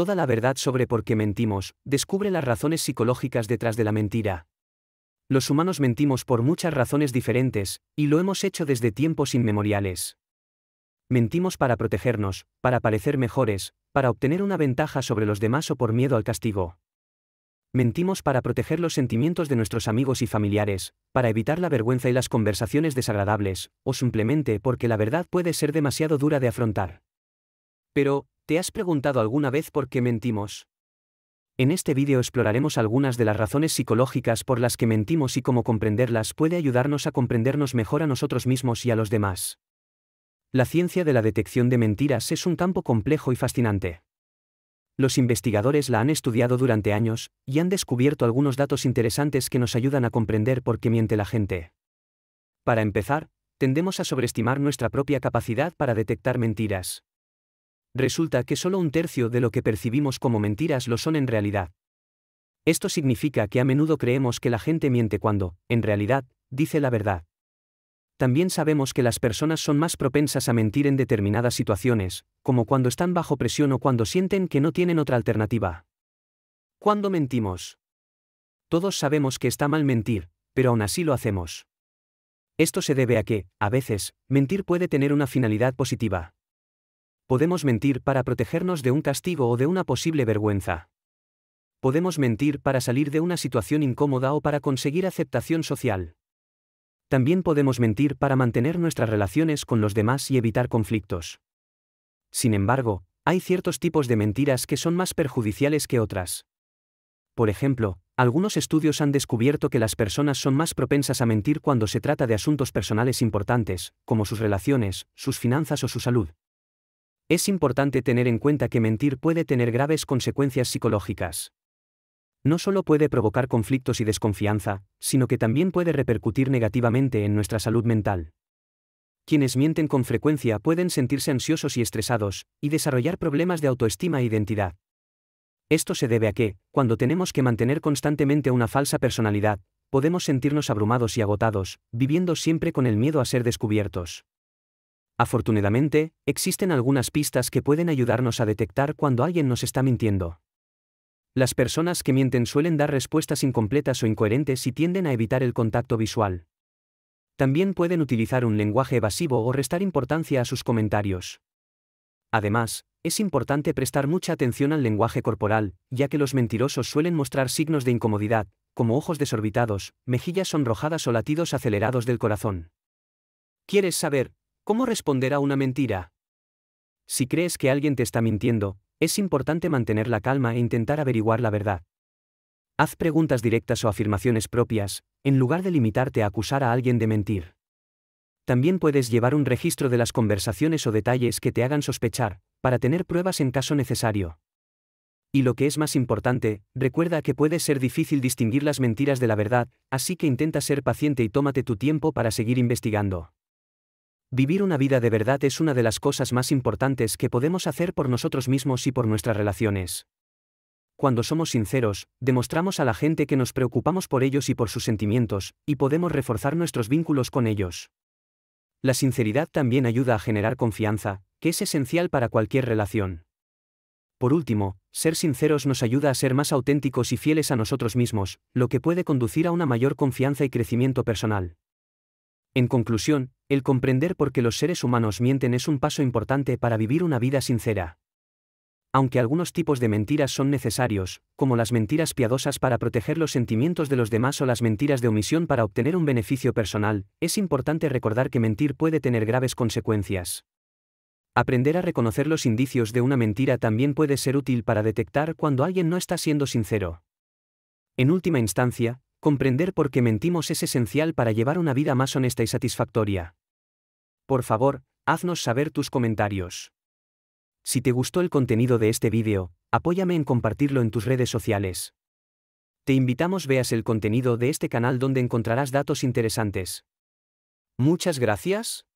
toda la verdad sobre por qué mentimos, descubre las razones psicológicas detrás de la mentira. Los humanos mentimos por muchas razones diferentes, y lo hemos hecho desde tiempos inmemoriales. Mentimos para protegernos, para parecer mejores, para obtener una ventaja sobre los demás o por miedo al castigo. Mentimos para proteger los sentimientos de nuestros amigos y familiares, para evitar la vergüenza y las conversaciones desagradables, o simplemente porque la verdad puede ser demasiado dura de afrontar. Pero, ¿Te has preguntado alguna vez por qué mentimos? En este vídeo exploraremos algunas de las razones psicológicas por las que mentimos y cómo comprenderlas puede ayudarnos a comprendernos mejor a nosotros mismos y a los demás. La ciencia de la detección de mentiras es un campo complejo y fascinante. Los investigadores la han estudiado durante años, y han descubierto algunos datos interesantes que nos ayudan a comprender por qué miente la gente. Para empezar, tendemos a sobreestimar nuestra propia capacidad para detectar mentiras resulta que solo un tercio de lo que percibimos como mentiras lo son en realidad. Esto significa que a menudo creemos que la gente miente cuando, en realidad, dice la verdad. También sabemos que las personas son más propensas a mentir en determinadas situaciones, como cuando están bajo presión o cuando sienten que no tienen otra alternativa. ¿Cuándo mentimos? Todos sabemos que está mal mentir, pero aún así lo hacemos. Esto se debe a que, a veces, mentir puede tener una finalidad positiva. Podemos mentir para protegernos de un castigo o de una posible vergüenza. Podemos mentir para salir de una situación incómoda o para conseguir aceptación social. También podemos mentir para mantener nuestras relaciones con los demás y evitar conflictos. Sin embargo, hay ciertos tipos de mentiras que son más perjudiciales que otras. Por ejemplo, algunos estudios han descubierto que las personas son más propensas a mentir cuando se trata de asuntos personales importantes, como sus relaciones, sus finanzas o su salud. Es importante tener en cuenta que mentir puede tener graves consecuencias psicológicas. No solo puede provocar conflictos y desconfianza, sino que también puede repercutir negativamente en nuestra salud mental. Quienes mienten con frecuencia pueden sentirse ansiosos y estresados, y desarrollar problemas de autoestima e identidad. Esto se debe a que, cuando tenemos que mantener constantemente una falsa personalidad, podemos sentirnos abrumados y agotados, viviendo siempre con el miedo a ser descubiertos. Afortunadamente, existen algunas pistas que pueden ayudarnos a detectar cuando alguien nos está mintiendo. Las personas que mienten suelen dar respuestas incompletas o incoherentes y tienden a evitar el contacto visual. También pueden utilizar un lenguaje evasivo o restar importancia a sus comentarios. Además, es importante prestar mucha atención al lenguaje corporal, ya que los mentirosos suelen mostrar signos de incomodidad, como ojos desorbitados, mejillas sonrojadas o latidos acelerados del corazón. ¿Quieres saber ¿Cómo responder a una mentira? Si crees que alguien te está mintiendo, es importante mantener la calma e intentar averiguar la verdad. Haz preguntas directas o afirmaciones propias, en lugar de limitarte a acusar a alguien de mentir. También puedes llevar un registro de las conversaciones o detalles que te hagan sospechar, para tener pruebas en caso necesario. Y lo que es más importante, recuerda que puede ser difícil distinguir las mentiras de la verdad, así que intenta ser paciente y tómate tu tiempo para seguir investigando. Vivir una vida de verdad es una de las cosas más importantes que podemos hacer por nosotros mismos y por nuestras relaciones. Cuando somos sinceros, demostramos a la gente que nos preocupamos por ellos y por sus sentimientos, y podemos reforzar nuestros vínculos con ellos. La sinceridad también ayuda a generar confianza, que es esencial para cualquier relación. Por último, ser sinceros nos ayuda a ser más auténticos y fieles a nosotros mismos, lo que puede conducir a una mayor confianza y crecimiento personal. En conclusión, el comprender por qué los seres humanos mienten es un paso importante para vivir una vida sincera. Aunque algunos tipos de mentiras son necesarios, como las mentiras piadosas para proteger los sentimientos de los demás o las mentiras de omisión para obtener un beneficio personal, es importante recordar que mentir puede tener graves consecuencias. Aprender a reconocer los indicios de una mentira también puede ser útil para detectar cuando alguien no está siendo sincero. En última instancia, Comprender por qué mentimos es esencial para llevar una vida más honesta y satisfactoria. Por favor, haznos saber tus comentarios. Si te gustó el contenido de este vídeo, apóyame en compartirlo en tus redes sociales. Te invitamos veas el contenido de este canal donde encontrarás datos interesantes. Muchas gracias.